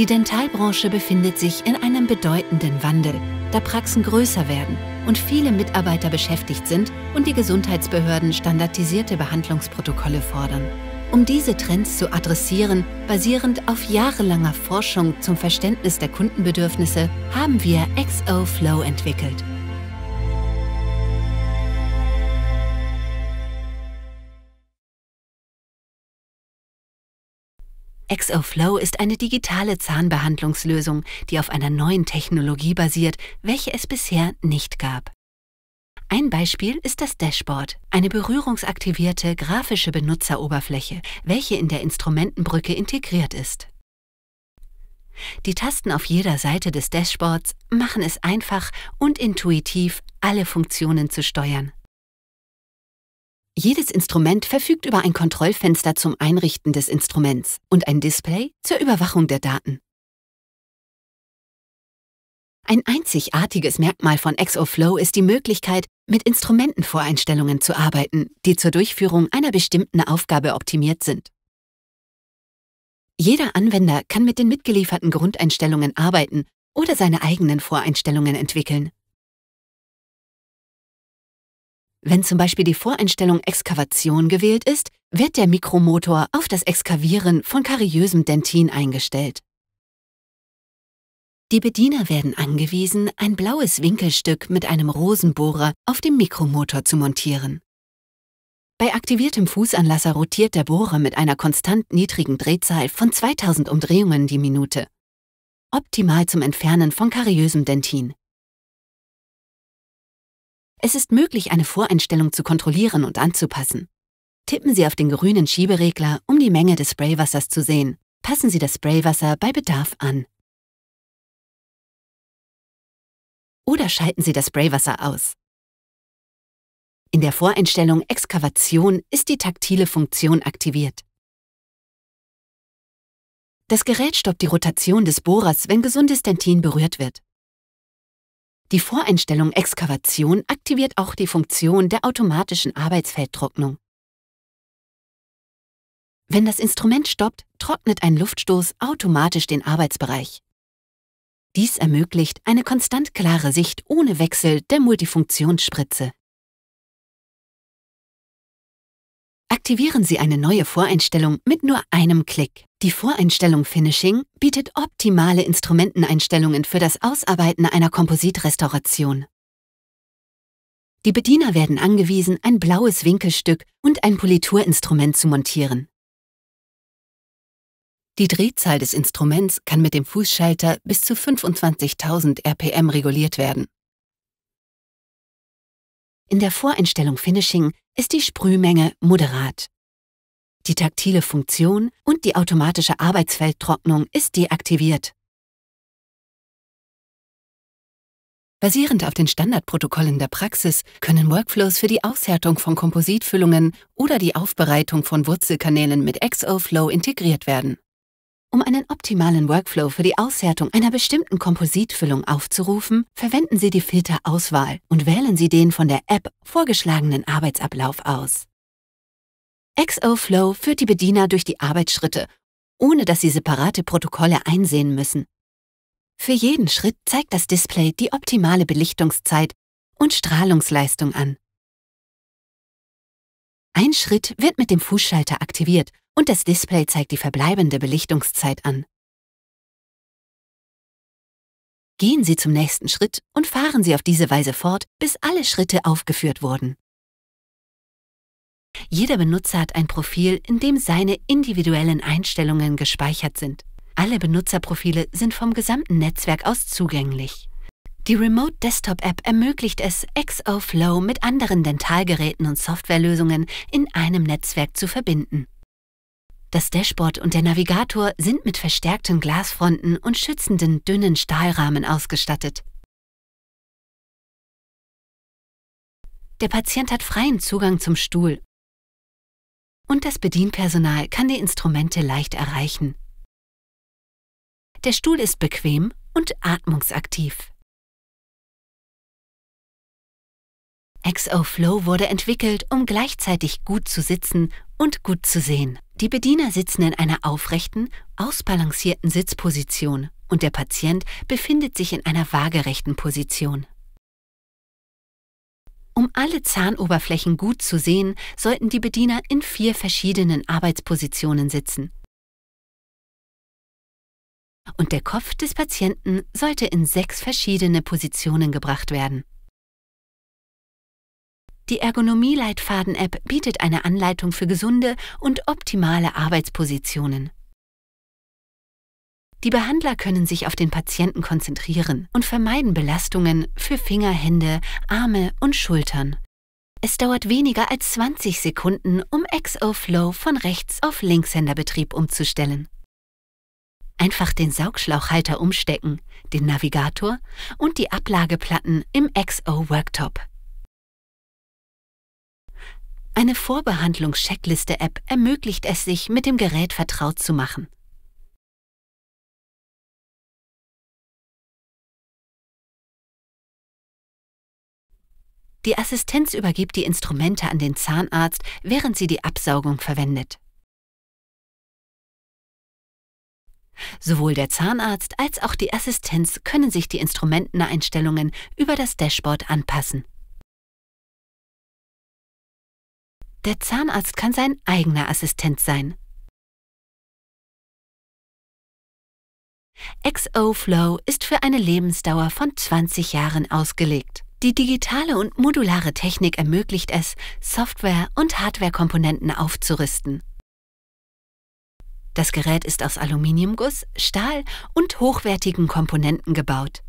Die Dentalbranche befindet sich in einem bedeutenden Wandel, da Praxen größer werden und viele Mitarbeiter beschäftigt sind und die Gesundheitsbehörden standardisierte Behandlungsprotokolle fordern. Um diese Trends zu adressieren, basierend auf jahrelanger Forschung zum Verständnis der Kundenbedürfnisse, haben wir XO Flow entwickelt. ExoFlow ist eine digitale Zahnbehandlungslösung, die auf einer neuen Technologie basiert, welche es bisher nicht gab. Ein Beispiel ist das Dashboard, eine berührungsaktivierte grafische Benutzeroberfläche, welche in der Instrumentenbrücke integriert ist. Die Tasten auf jeder Seite des Dashboards machen es einfach und intuitiv, alle Funktionen zu steuern. Jedes Instrument verfügt über ein Kontrollfenster zum Einrichten des Instruments und ein Display zur Überwachung der Daten. Ein einzigartiges Merkmal von ExoFlow ist die Möglichkeit, mit Instrumentenvoreinstellungen zu arbeiten, die zur Durchführung einer bestimmten Aufgabe optimiert sind. Jeder Anwender kann mit den mitgelieferten Grundeinstellungen arbeiten oder seine eigenen Voreinstellungen entwickeln. Wenn zum Beispiel die Voreinstellung Exkavation gewählt ist, wird der Mikromotor auf das Exkavieren von kariösem Dentin eingestellt. Die Bediener werden angewiesen, ein blaues Winkelstück mit einem Rosenbohrer auf dem Mikromotor zu montieren. Bei aktiviertem Fußanlasser rotiert der Bohrer mit einer konstant niedrigen Drehzahl von 2000 Umdrehungen die Minute. Optimal zum Entfernen von kariösem Dentin. Es ist möglich, eine Voreinstellung zu kontrollieren und anzupassen. Tippen Sie auf den grünen Schieberegler, um die Menge des Spraywassers zu sehen. Passen Sie das Spraywasser bei Bedarf an. Oder schalten Sie das Spraywasser aus. In der Voreinstellung Exkavation ist die taktile Funktion aktiviert. Das Gerät stoppt die Rotation des Bohrers, wenn gesundes Dentin berührt wird. Die Voreinstellung Exkavation aktiviert auch die Funktion der automatischen Arbeitsfeldtrocknung. Wenn das Instrument stoppt, trocknet ein Luftstoß automatisch den Arbeitsbereich. Dies ermöglicht eine konstant klare Sicht ohne Wechsel der Multifunktionsspritze. Aktivieren Sie eine neue Voreinstellung mit nur einem Klick. Die Voreinstellung Finishing bietet optimale Instrumenteneinstellungen für das Ausarbeiten einer Kompositrestauration. Die Bediener werden angewiesen, ein blaues Winkelstück und ein Politurinstrument zu montieren. Die Drehzahl des Instruments kann mit dem Fußschalter bis zu 25.000 RPM reguliert werden. In der Voreinstellung Finishing ist die Sprühmenge moderat. Die taktile Funktion und die automatische Arbeitsfeldtrocknung ist deaktiviert. Basierend auf den Standardprotokollen der Praxis können Workflows für die Aushärtung von Kompositfüllungen oder die Aufbereitung von Wurzelkanälen mit XOFlow integriert werden. Um einen optimalen Workflow für die Aushärtung einer bestimmten Kompositfüllung aufzurufen, verwenden Sie die Filterauswahl und wählen Sie den von der App vorgeschlagenen Arbeitsablauf aus. XO Flow führt die Bediener durch die Arbeitsschritte, ohne dass sie separate Protokolle einsehen müssen. Für jeden Schritt zeigt das Display die optimale Belichtungszeit und Strahlungsleistung an. Ein Schritt wird mit dem Fußschalter aktiviert und das Display zeigt die verbleibende Belichtungszeit an. Gehen Sie zum nächsten Schritt und fahren Sie auf diese Weise fort, bis alle Schritte aufgeführt wurden. Jeder Benutzer hat ein Profil, in dem seine individuellen Einstellungen gespeichert sind. Alle Benutzerprofile sind vom gesamten Netzwerk aus zugänglich. Die Remote Desktop App ermöglicht es, XO Flow mit anderen Dentalgeräten und Softwarelösungen in einem Netzwerk zu verbinden. Das Dashboard und der Navigator sind mit verstärkten Glasfronten und schützenden dünnen Stahlrahmen ausgestattet. Der Patient hat freien Zugang zum Stuhl und das Bedienpersonal kann die Instrumente leicht erreichen. Der Stuhl ist bequem und atmungsaktiv. XO Flow wurde entwickelt, um gleichzeitig gut zu sitzen und gut zu sehen. Die Bediener sitzen in einer aufrechten, ausbalancierten Sitzposition und der Patient befindet sich in einer waagerechten Position. Um alle Zahnoberflächen gut zu sehen, sollten die Bediener in vier verschiedenen Arbeitspositionen sitzen. Und der Kopf des Patienten sollte in sechs verschiedene Positionen gebracht werden. Die Ergonomie-Leitfaden-App bietet eine Anleitung für gesunde und optimale Arbeitspositionen. Die Behandler können sich auf den Patienten konzentrieren und vermeiden Belastungen für Finger, Hände, Arme und Schultern. Es dauert weniger als 20 Sekunden, um XO-Flow von Rechts auf Linkshänderbetrieb umzustellen. Einfach den Saugschlauchhalter umstecken, den Navigator und die Ablageplatten im XO-Worktop. Eine Vorbehandlungs-Checkliste-App ermöglicht es sich, mit dem Gerät vertraut zu machen. Die Assistenz übergibt die Instrumente an den Zahnarzt, während sie die Absaugung verwendet. Sowohl der Zahnarzt als auch die Assistenz können sich die Instrumenteneinstellungen über das Dashboard anpassen. Der Zahnarzt kann sein eigener Assistent sein. XO Flow ist für eine Lebensdauer von 20 Jahren ausgelegt. Die digitale und modulare Technik ermöglicht es, Software- und Hardwarekomponenten aufzurüsten. Das Gerät ist aus Aluminiumguss, Stahl und hochwertigen Komponenten gebaut.